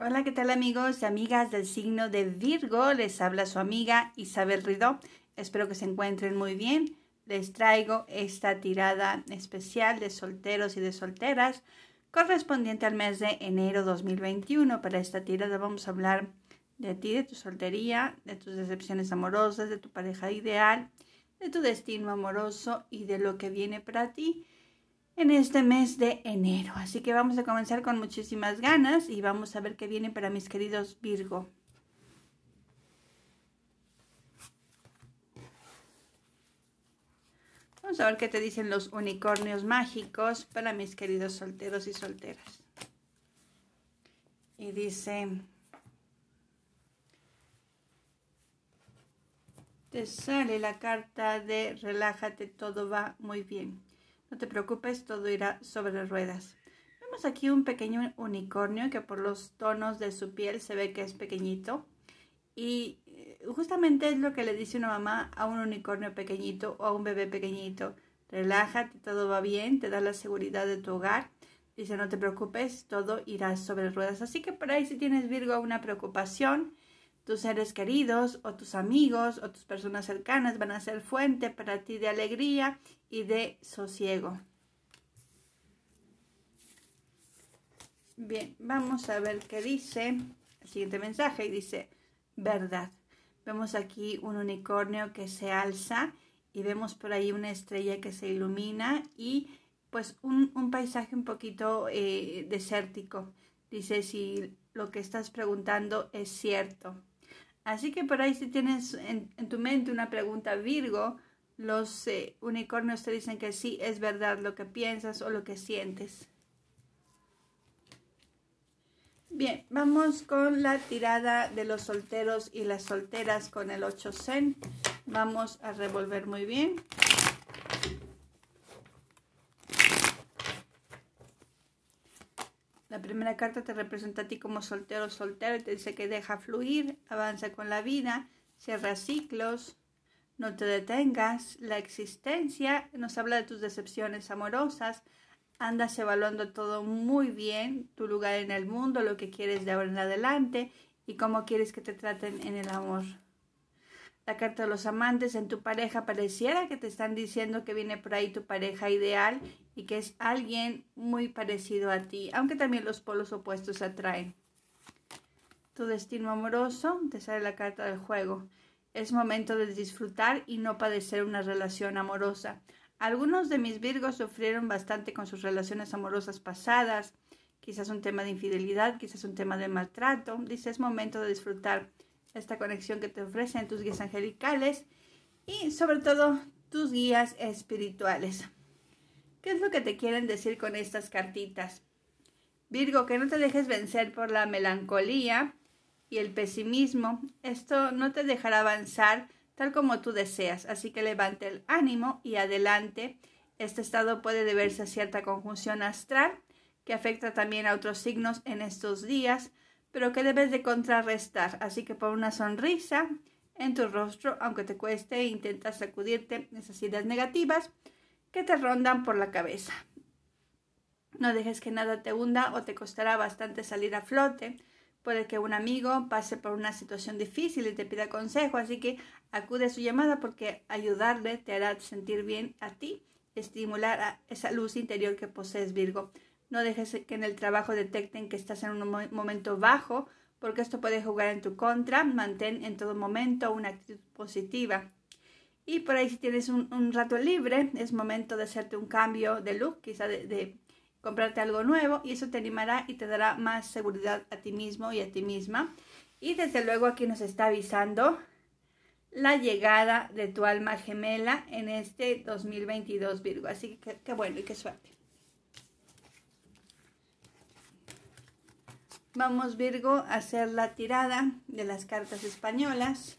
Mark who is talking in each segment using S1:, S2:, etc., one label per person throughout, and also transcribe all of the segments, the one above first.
S1: Hola, ¿qué tal amigos y amigas del signo de Virgo? Les habla su amiga Isabel Ridó. Espero que se encuentren muy bien. Les traigo esta tirada especial de solteros y de solteras correspondiente al mes de enero 2021. Para esta tirada vamos a hablar de ti, de tu soltería, de tus decepciones amorosas, de tu pareja ideal, de tu destino amoroso y de lo que viene para ti en este mes de enero. Así que vamos a comenzar con muchísimas ganas y vamos a ver qué viene para mis queridos Virgo. Vamos a ver qué te dicen los unicornios mágicos para mis queridos solteros y solteras. Y dice, te sale la carta de relájate, todo va muy bien. No te preocupes, todo irá sobre ruedas. Vemos aquí un pequeño unicornio que por los tonos de su piel se ve que es pequeñito. Y eh, justamente es lo que le dice una mamá a un unicornio pequeñito o a un bebé pequeñito. Relájate, todo va bien, te da la seguridad de tu hogar. Dice, no te preocupes, todo irá sobre ruedas. Así que por ahí si tienes Virgo una preocupación, tus seres queridos o tus amigos o tus personas cercanas van a ser fuente para ti de alegría y de sosiego. Bien, vamos a ver qué dice el siguiente mensaje. Y dice, verdad. Vemos aquí un unicornio que se alza y vemos por ahí una estrella que se ilumina y pues un, paisaje un poquito eh, desértico. Dice si lo que estás preguntando es cierto. Así que por ahí si tienes en, tu mente una pregunta Virgo, los eh, unicornios te dicen que sí es verdad lo que piensas o lo que sientes. Bien, vamos con la tirada de los solteros y las solteras con el 8 Zen. Vamos a revolver muy bien. La primera carta te representa a ti como soltero soltero, te dice que deja fluir, avanza con la vida, cierra ciclos, no te detengas. La existencia nos habla de tus decepciones amorosas. Andas evaluando todo muy bien, tu lugar en el mundo, lo que quieres de ahora en adelante y cómo quieres que te traten en el amor la carta de los amantes en tu pareja pareciera que te están diciendo que viene por ahí tu pareja ideal y que es alguien muy parecido a ti, aunque también los polos opuestos atraen. Tu destino amoroso te sale la carta del juego. Es momento de disfrutar y no padecer una relación amorosa. Algunos de mis Virgos sufrieron bastante con sus relaciones amorosas pasadas, quizás un tema de infidelidad, quizás un tema de maltrato. Dice, es momento de disfrutar esta conexión que te ofrecen tus guías angelicales y sobre todo tus guías espirituales. ¿Qué es lo que te quieren decir con estas cartitas? Virgo, que no te dejes vencer por la melancolía y el pesimismo. Esto no te dejará avanzar tal como tú deseas, así que levante el ánimo y adelante. Este estado puede deberse a cierta conjunción astral que afecta también a otros signos en estos días, pero que debes de contrarrestar. Así que pon una sonrisa en tu rostro, aunque te cueste, e intenta sacudirte esas ideas negativas que te rondan por la cabeza. No dejes que nada te hunda o te costará bastante salir a flote. Puede que un amigo pase por una situación difícil y te pida consejo, así que acude a su llamada porque ayudarle te hará sentir bien a ti, estimular a esa luz interior que posees Virgo. No dejes que en el trabajo detecten que estás en un momento bajo, porque esto puede jugar en tu contra. Mantén en todo momento una actitud positiva. Y por ahí si tienes un, rato libre, es momento de hacerte un cambio de look, quizá de, de comprarte algo nuevo y eso te animará y te dará más seguridad a ti mismo y a ti misma. Y desde luego aquí nos está avisando la llegada de tu alma gemela en este 2022 Virgo. Así que qué bueno y qué suerte. Vamos Virgo a hacer la tirada de las cartas españolas.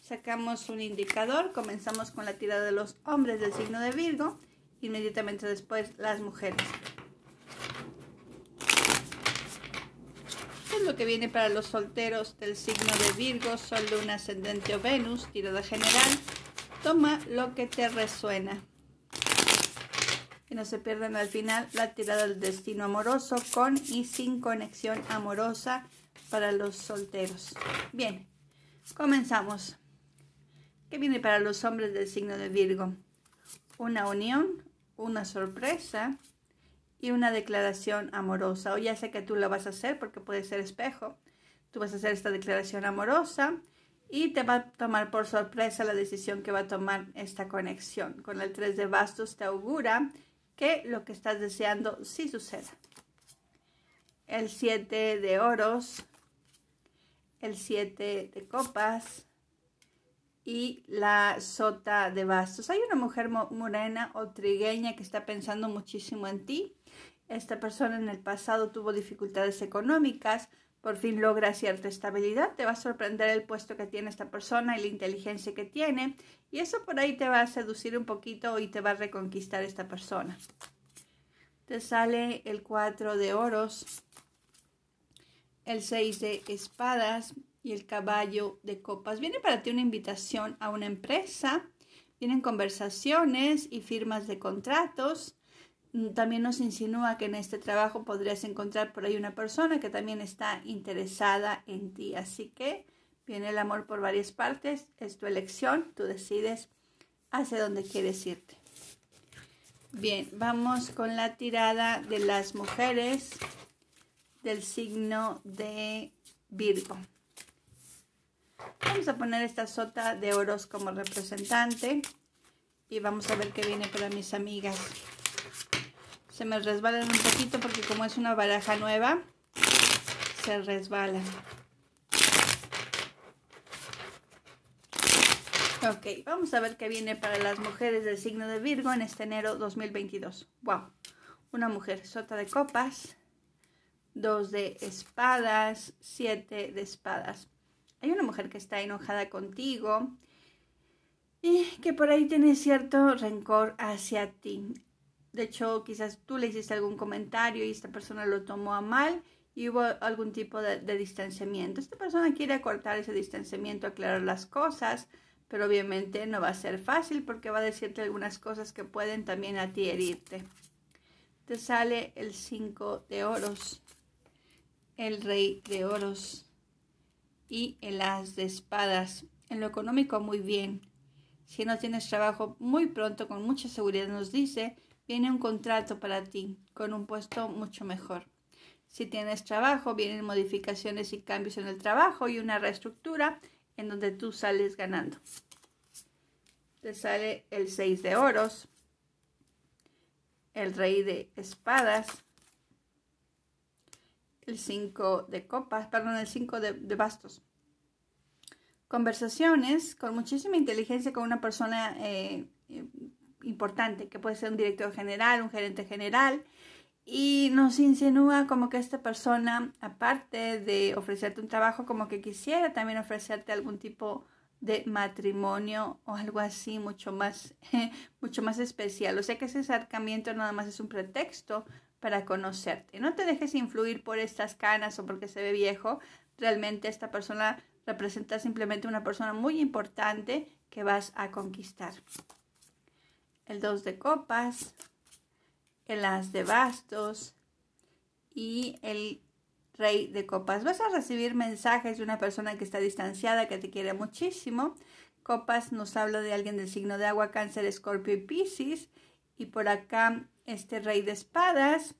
S1: Sacamos un indicador, comenzamos con la tirada de los hombres del signo de Virgo, inmediatamente después las mujeres. es lo que viene para los solteros del signo de Virgo, Sol, Luna, Ascendente o Venus, tirada general. Toma lo que te resuena que no se pierdan al final la tirada del destino amoroso con y sin conexión amorosa para los solteros. Bien, comenzamos. ¿Qué viene para los hombres del signo de Virgo? Una unión, una sorpresa y una declaración amorosa. O ya sé que tú la vas a hacer porque puede ser espejo. Tú vas a hacer esta declaración amorosa y te va a tomar por sorpresa la decisión que va a tomar esta conexión. Con el 3 de bastos te augura que lo que estás deseando sí suceda. El 7 de oros, el 7 de copas y la sota de bastos. Hay una mujer morena o trigueña que está pensando muchísimo en ti. Esta persona en el pasado tuvo dificultades económicas por fin logra cierta estabilidad, te va a sorprender el puesto que tiene esta persona y la inteligencia que tiene, y eso por ahí te va a seducir un poquito y te va a reconquistar esta persona. Te sale el 4 de oros, el 6 de espadas y el caballo de copas. Viene para ti una invitación a una empresa, vienen conversaciones y firmas de contratos, Mm, también nos insinúa que en este trabajo podrías encontrar por ahí una persona que también está interesada en ti. Así que viene el amor por varias partes, es tu elección, tú decides hacia dónde quieres irte. Bien, vamos con la tirada de las mujeres del signo de Virgo. Vamos a poner esta sota de oros como representante y vamos a ver qué viene para mis amigas se me resbalan un poquito porque como es una baraja nueva, se resbalan. Ok, vamos a ver qué viene para las mujeres del signo de Virgo en este enero 2022. ¡Wow! Una mujer, sota de copas, dos de espadas, siete de espadas. Hay una mujer que está enojada contigo y que por ahí tiene cierto rencor hacia ti. De hecho, quizás tú le hiciste algún comentario y esta persona lo tomó a mal y hubo algún tipo de, distanciamiento. Esta persona quiere cortar ese distanciamiento, aclarar las cosas, pero obviamente no va a ser fácil porque va a decirte algunas cosas que pueden también a ti herirte. Te sale el 5 de oros, el rey de oros y el as de espadas. En lo económico muy bien. Si no tienes trabajo muy pronto, con mucha seguridad nos dice, viene un contrato para ti con un puesto mucho mejor. Si tienes trabajo, vienen modificaciones y cambios en el trabajo y una reestructura en donde tú sales ganando. Te sale el 6 de oros, el rey de espadas, el 5 de copas, perdón, el 5 de, bastos conversaciones con muchísima inteligencia con una persona eh, importante, que puede ser un director general, un gerente general, y nos insinúa como que esta persona, aparte de ofrecerte un trabajo, como que quisiera también ofrecerte algún tipo de matrimonio o algo así mucho más, mucho más especial. O sea que ese acercamiento nada más es un pretexto para conocerte. No te dejes influir por estas canas o porque se ve viejo. Realmente esta persona representa simplemente una persona muy importante que vas a conquistar el 2 de copas, el as de bastos y el rey de copas. Vas a recibir mensajes de una persona que está distanciada, que te quiere muchísimo. Copas nos habla de alguien del signo de agua, cáncer, escorpio y piscis. Y por acá este rey de espadas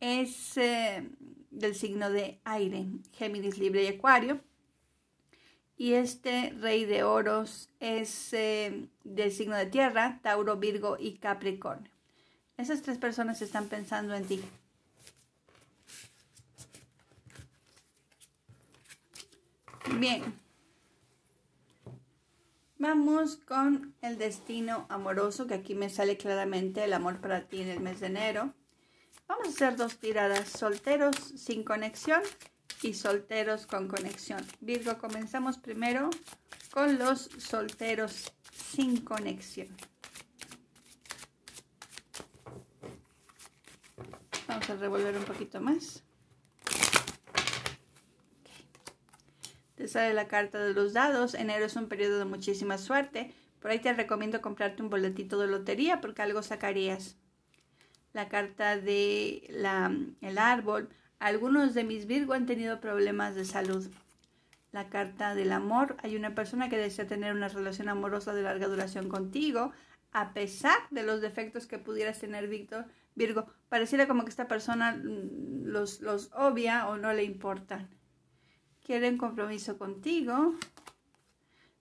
S1: es eh, del signo de aire, Géminis, Libre y Acuario. Y este rey de oros es eh, del signo de tierra, Tauro, Virgo y Capricornio. Esas tres personas están pensando en ti. Bien. Vamos con el destino amoroso, que aquí me sale claramente el amor para ti en el mes de enero. Vamos a hacer dos tiradas solteros sin conexión y solteros con conexión. Virgo, comenzamos primero con los solteros sin conexión. Vamos a revolver un poquito más. Te sale la carta de los dados. Enero es un periodo de muchísima suerte. Por ahí te recomiendo comprarte un boletito de lotería porque algo sacarías. La carta de la, el árbol algunos de mis Virgo han tenido problemas de salud. La carta del amor. Hay una persona que desea tener una relación amorosa de larga duración contigo, a pesar de los defectos que pudieras tener, Víctor, Virgo. Pareciera como que esta persona mm, los, los obvia o no le importan. Quieren compromiso contigo,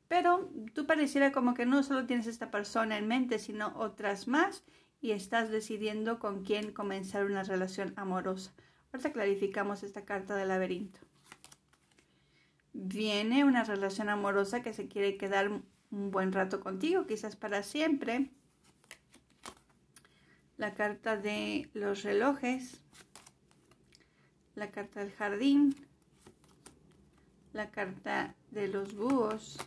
S1: pero tú pareciera como que no solo tienes esta persona en mente, sino otras más y estás decidiendo con quién comenzar una relación amorosa. Ahorita clarificamos esta carta del laberinto. Viene una relación amorosa que se quiere quedar un buen rato contigo, quizás para siempre. La carta de los relojes. La carta del jardín. La carta de los búhos.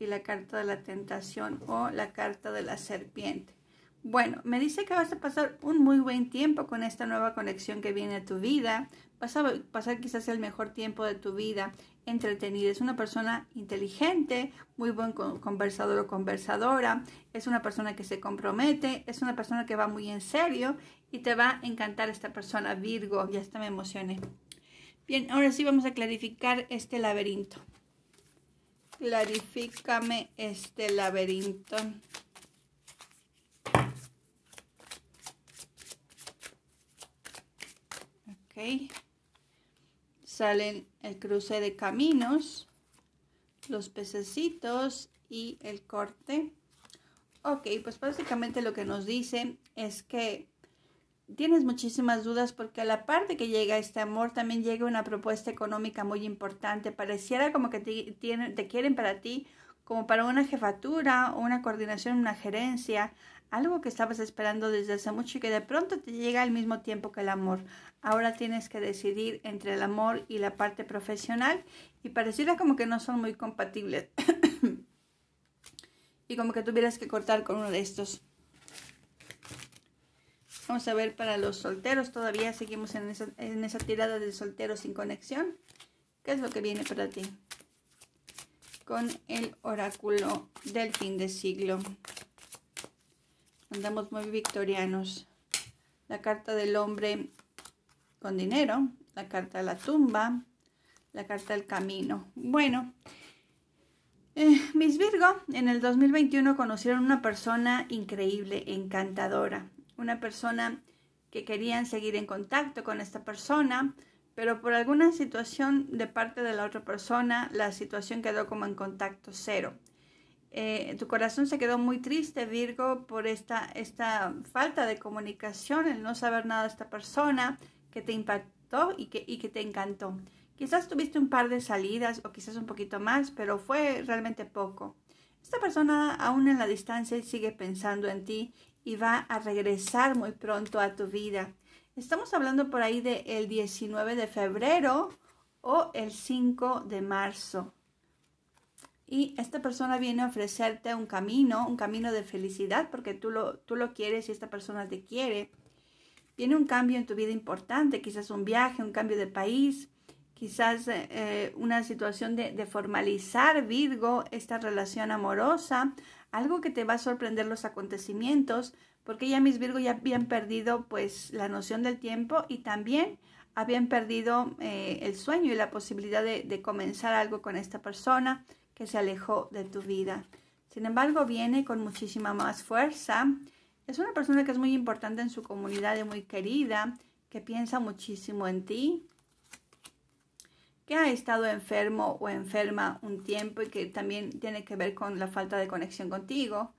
S1: Y la carta de la tentación o la carta de la serpiente. Bueno, me dice que vas a pasar un muy buen tiempo con esta nueva conexión que viene a tu vida. Vas a pasar quizás el mejor tiempo de tu vida entretenida. Es una persona inteligente, muy buen conversador o conversadora. Es una persona que se compromete. Es una persona que va muy en serio y te va a encantar esta persona, Virgo. Ya está me emocioné. Bien, ahora sí vamos a clarificar este laberinto. Clarifícame este laberinto. Salen el cruce de caminos, los pececitos y el corte. Ok, pues básicamente lo que nos dice es que tienes muchísimas dudas porque a la parte que llega este amor también llega una propuesta económica muy importante. Pareciera como que te, quieren para ti como para una jefatura o una coordinación, una gerencia algo que estabas esperando desde hace mucho y que de pronto te llega al mismo tiempo que el amor. Ahora tienes que decidir entre el amor y la parte profesional y pareciera como que no son muy compatibles. y como que tuvieras que cortar con uno de estos. Vamos a ver para los solteros. Todavía seguimos en esa, en esa tirada de solteros sin conexión. ¿Qué es lo que viene para ti? Con el oráculo del fin de siglo andamos muy victorianos. La carta del hombre con dinero, la carta de la tumba, la carta del camino. Bueno, Miss eh, mis Virgo en el 2021 conocieron una persona increíble, encantadora, una persona que querían seguir en contacto con esta persona, pero por alguna situación de parte de la otra persona, la situación quedó como en contacto cero. Eh, tu corazón se quedó muy triste, Virgo, por esta, esta falta de comunicación, el no saber nada de esta persona que te impactó y que, y que te encantó. Quizás tuviste un par de salidas o quizás un poquito más, pero fue realmente poco. Esta persona aún en la distancia sigue pensando en ti y va a regresar muy pronto a tu vida. Estamos hablando por ahí del 19 de febrero o el 5 de marzo y esta persona viene a ofrecerte un camino, un camino de felicidad porque tú lo, tú lo quieres y esta persona te quiere. Viene un cambio en tu vida importante, quizás un viaje, un cambio de país, quizás eh, eh, una situación de, formalizar, Virgo, esta relación amorosa, algo que te va a sorprender los acontecimientos, porque ya mis Virgo ya habían perdido pues la noción del tiempo y también habían perdido eh, el sueño y la posibilidad de, de comenzar algo con esta persona que se alejó de tu vida. Sin embargo, viene con muchísima más fuerza. Es una persona que es muy importante en su comunidad y muy querida, que piensa muchísimo en ti, que ha estado enfermo o enferma un tiempo y que también tiene que ver con la falta de conexión contigo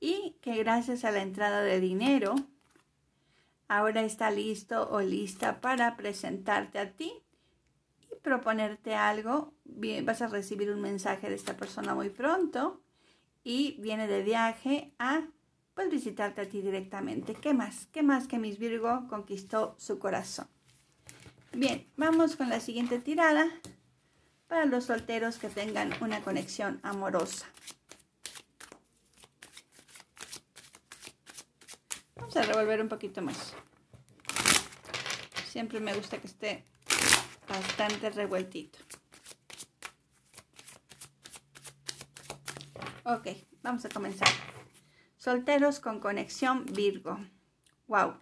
S1: y que gracias a la entrada de dinero ahora está listo o lista para presentarte a ti proponerte algo, vas a recibir un mensaje de esta persona muy pronto y viene de viaje a pues visitarte a ti directamente. ¿Qué más? ¿Qué más que Miss Virgo conquistó su corazón? Bien, vamos con la siguiente tirada para los solteros que tengan una conexión amorosa. Vamos a revolver un poquito más. Siempre me gusta que esté bastante revueltito. Ok, vamos a comenzar. Solteros con conexión Virgo. Wow,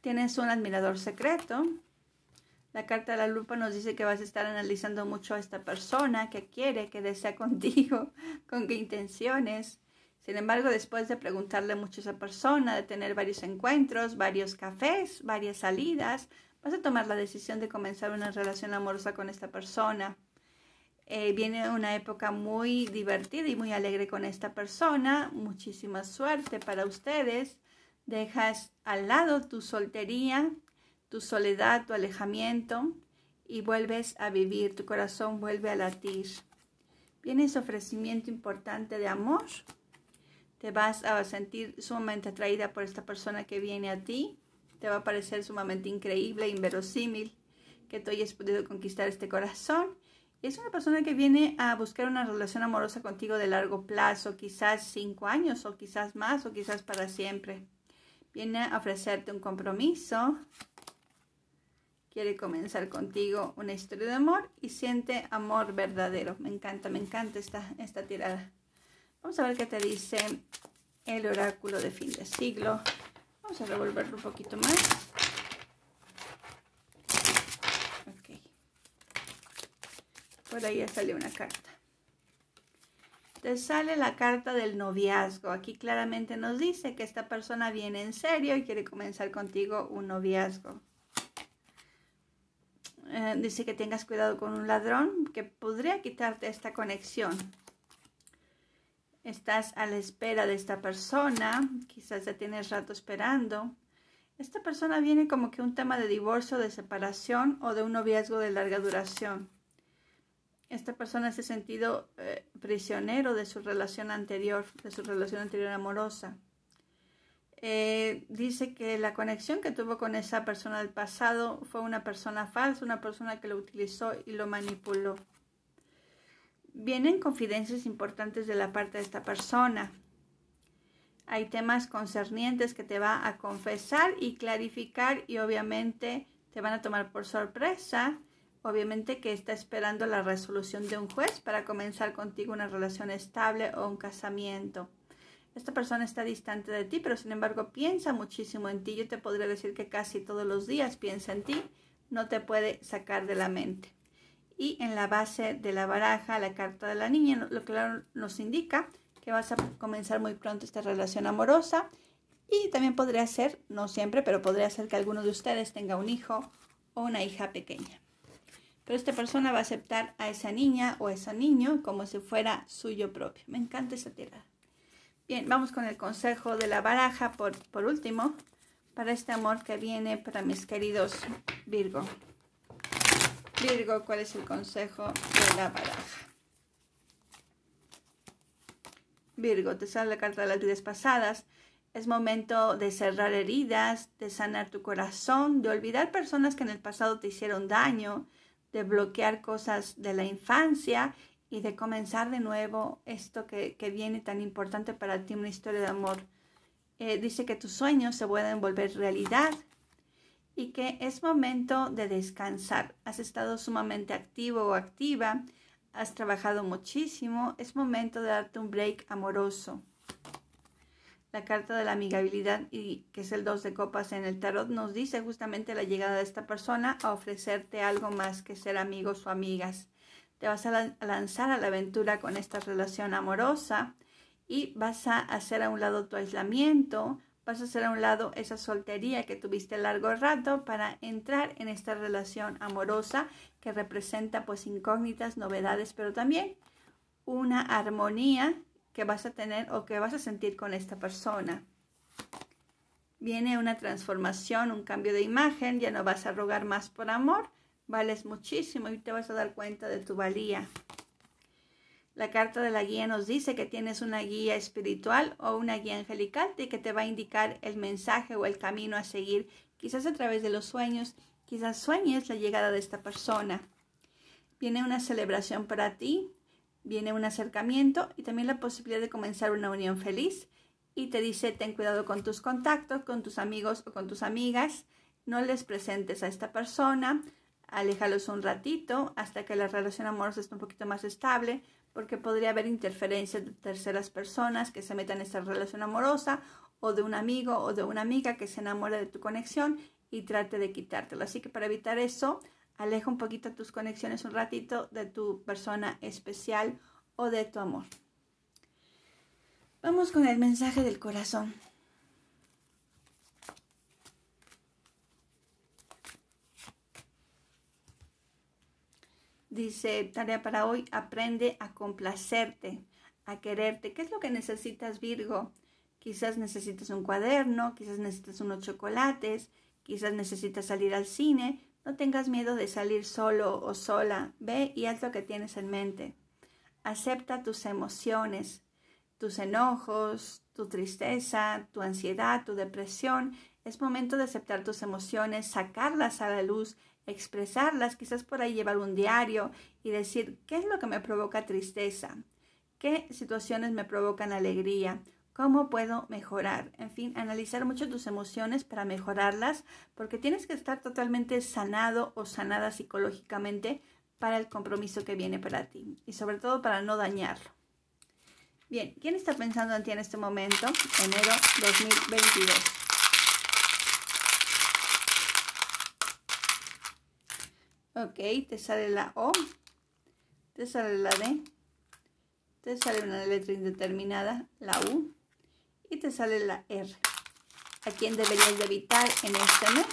S1: tienes un admirador secreto. La carta de la lupa nos dice que vas a estar analizando mucho a esta persona, que quiere, que desea contigo, con qué intenciones. Sin embargo, después de preguntarle mucho a esa persona, de tener varios encuentros, varios cafés, varias salidas, vas a tomar la decisión de comenzar una relación amorosa con esta persona. Eh, viene una época muy divertida y muy alegre con esta persona. Muchísima suerte para ustedes. Dejas al lado tu soltería, tu soledad, tu alejamiento y vuelves a vivir. Tu corazón vuelve a latir. Viene ese ofrecimiento importante de amor. Te vas a sentir sumamente atraída por esta persona que viene a ti. Te va a parecer sumamente increíble, inverosímil que tú hayas podido conquistar este corazón. Es una persona que viene a buscar una relación amorosa contigo de largo plazo, quizás cinco años o quizás más o quizás para siempre. Viene a ofrecerte un compromiso, quiere comenzar contigo una historia de amor y siente amor verdadero. Me encanta, me encanta esta, esta tirada. Vamos a ver qué te dice el oráculo de fin de siglo Vamos a revolverlo un poquito más. Por ahí ya sale una carta. Te sale la carta del noviazgo. Aquí claramente nos dice que esta persona viene en serio y quiere comenzar contigo un noviazgo. Eh, dice que tengas cuidado con un ladrón que podría quitarte esta conexión estás a la espera de esta persona, quizás ya tienes rato esperando. Esta persona viene como que un tema de divorcio, de separación o de un noviazgo de larga duración. Esta persona se ha sentido eh, prisionero de su relación anterior, de su relación anterior amorosa. Eh, dice que la conexión que tuvo con esa persona del pasado fue una persona falsa, una persona que lo utilizó y lo manipuló vienen confidencias importantes de la parte de esta persona. Hay temas concernientes que te va a confesar y clarificar y obviamente te van a tomar por sorpresa. Obviamente que está esperando la resolución de un juez para comenzar contigo una relación estable o un casamiento. Esta persona está distante de ti, pero sin embargo piensa muchísimo en ti. Yo te podría decir que casi todos los días piensa en ti. No te puede sacar de la mente y en la base de la baraja la carta de la niña, lo que nos indica que vas a comenzar muy pronto esta relación amorosa y también podría ser, no siempre, pero podría ser que alguno de ustedes tenga un hijo o una hija pequeña. Pero esta persona va a aceptar a esa niña o a ese niño como si fuera suyo propio. Me encanta esa tirada. Bien, vamos con el consejo de la baraja por, por último para este amor que viene para mis queridos Virgo. Virgo, ¿cuál es el consejo de la baraja? Virgo, te sale la carta de las vidas pasadas. Es momento de cerrar heridas, de sanar tu corazón, de olvidar personas que en el pasado te hicieron daño, de bloquear cosas de la infancia y de comenzar de nuevo esto que, viene tan importante para ti, una historia de amor. Eh, dice que tus sueños se pueden volver realidad, y que es momento de descansar. Has estado sumamente activo o activa, has trabajado muchísimo, es momento de darte un break amoroso. La carta de la amigabilidad, y que es el 2 de copas en el tarot, nos dice justamente la llegada de esta persona a ofrecerte algo más que ser amigos o amigas. Te vas a lanzar a la aventura con esta relación amorosa y vas a hacer a un lado tu aislamiento, vas a hacer a un lado esa soltería que tuviste largo rato para entrar en esta relación amorosa que representa pues incógnitas, novedades, pero también una armonía que vas a tener o que vas a sentir con esta persona. Viene una transformación, un cambio de imagen, ya no vas a rogar más por amor, vales muchísimo y te vas a dar cuenta de tu valía. La carta de la guía nos dice que tienes una guía espiritual o una guía angelical que te va a indicar el mensaje o el camino a seguir, quizás a través de los sueños, quizás sueñes la llegada de esta persona. Viene una celebración para ti, viene un acercamiento y también la posibilidad de comenzar una unión feliz. Y te dice, ten cuidado con tus contactos, con tus amigos o con tus amigas, no les presentes a esta persona, aléjalos un ratito hasta que la relación amorosa esté un poquito más estable porque podría haber interferencias de terceras personas que se metan en esta relación amorosa o de un amigo o de una amiga que se enamore de tu conexión y trate de quitártelo. Así que para evitar eso, aleja un poquito tus conexiones un ratito de tu persona especial o de tu amor. Vamos con el mensaje del corazón. Dice, tarea para hoy, aprende a complacerte, a quererte. ¿Qué es lo que necesitas, Virgo? Quizás necesitas un cuaderno, quizás necesitas unos chocolates, quizás necesitas salir al cine. No tengas miedo de salir solo o sola. Ve y haz lo que tienes en mente. Acepta tus emociones, tus enojos, tu tristeza, tu ansiedad, tu depresión. Es momento de aceptar tus emociones, sacarlas a la luz expresarlas, quizás por ahí llevar un diario y decir qué es lo que me provoca tristeza, qué situaciones me provocan alegría, cómo puedo mejorar. En fin, analizar mucho tus emociones para mejorarlas, porque tienes que estar totalmente sanado o sanada psicológicamente para el compromiso que viene para ti y sobre todo para no dañarlo. Bien, ¿quién está pensando en ti en este momento? Enero 2022. Ok, te sale la O, te sale la D, te sale una letra indeterminada, la U, y te sale la R. ¿A quién deberías de evitar en este mes?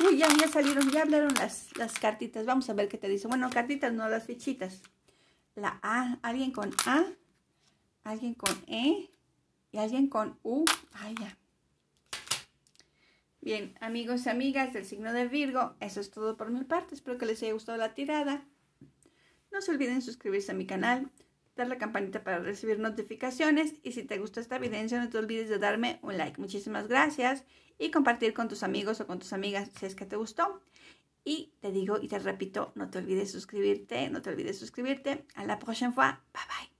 S1: Uy, ya, ya salieron, ya hablaron las, las cartitas. Vamos a ver qué te dice. Bueno, cartitas, no las fichitas. La A, alguien con A, alguien con E y alguien con U. ya. Bien, amigos y amigas del signo de Virgo, eso es todo por mi parte. Espero que les haya gustado la tirada. No se olviden suscribirse a mi canal, dar la campanita para recibir notificaciones y si te gusta esta evidencia no te olvides de darme un like. Muchísimas gracias y compartir con tus amigos o con tus amigas si es que te gustó. Y te digo y te repito, no te olvides suscribirte, no te olvides suscribirte. A la próxima fois. Bye bye.